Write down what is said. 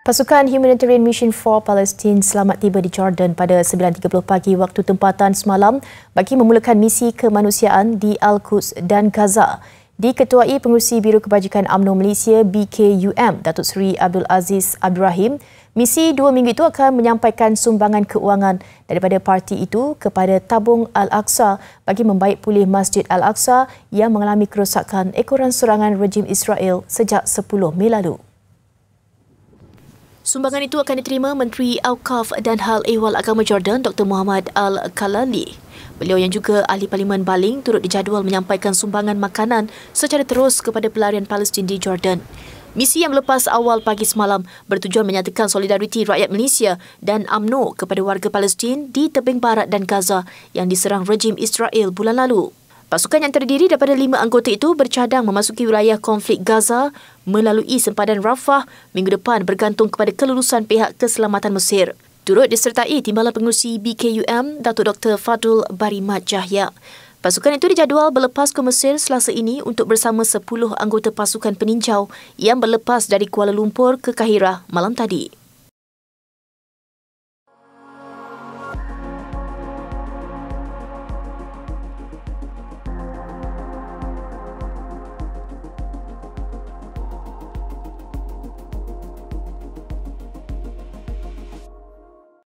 Pasukan Humanitarian Mission for Palestine selamat tiba di Jordan pada 9.30 pagi waktu tempatan semalam bagi memulakan misi kemanusiaan di Al-Quds dan Gaza. Diketuai Pengurusi Biro Kebajikan UMNO Malaysia BKUM, Datuk Seri Abdul Aziz Abdul misi dua minggu itu akan menyampaikan sumbangan keuangan daripada parti itu kepada Tabung Al-Aqsa bagi membaik pulih Masjid Al-Aqsa yang mengalami kerosakan ekoran serangan rejim Israel sejak 10 Mei lalu. Sumbangan itu akan diterima Menteri Aukaf dan Hal Ehwal Agama Jordan Dr. Muhammad Al-Kalali. Beliau yang juga ahli parlimen Baling turut dijadual menyampaikan sumbangan makanan secara terus kepada pelarian Palestin di Jordan. Misi yang lepas awal pagi semalam bertujuan menyatakan solidariti rakyat Malaysia dan UMNO kepada warga Palestin di tebing barat dan Gaza yang diserang rejim Israel bulan lalu. Pasukan yang terdiri daripada lima anggota itu bercadang memasuki wilayah konflik Gaza melalui sempadan Rafah minggu depan bergantung kepada kelulusan pihak keselamatan Mesir. Turut disertai Timbalan Pengurusi BKUM, Datuk Dr. Fadul Barimat Jahya. Pasukan itu dijadual berlepas ke Mesir selasa ini untuk bersama 10 anggota pasukan peninjau yang berlepas dari Kuala Lumpur ke Kahirah malam tadi.